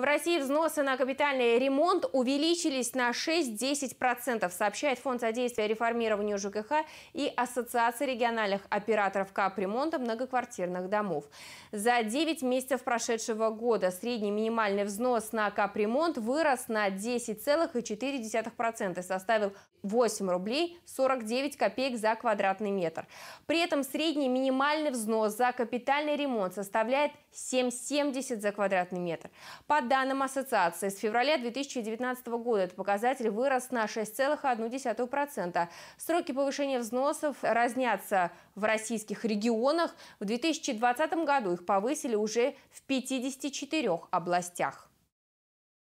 В России взносы на капитальный ремонт увеличились на 6-10%, сообщает Фонд содействия реформированию ЖКХ и Ассоциация региональных операторов капремонта многоквартирных домов. За 9 месяцев прошедшего года средний минимальный взнос на капремонт вырос на 10,4% и составил 8 рублей 49 копеек за квадратный метр. При этом средний минимальный взнос за капитальный ремонт составляет 7,70 за квадратный метр. По данным ассоциации, с февраля 2019 года этот показатель вырос на 6,1%. Сроки повышения взносов разнятся в российских регионах. В 2020 году их повысили уже в 54 областях.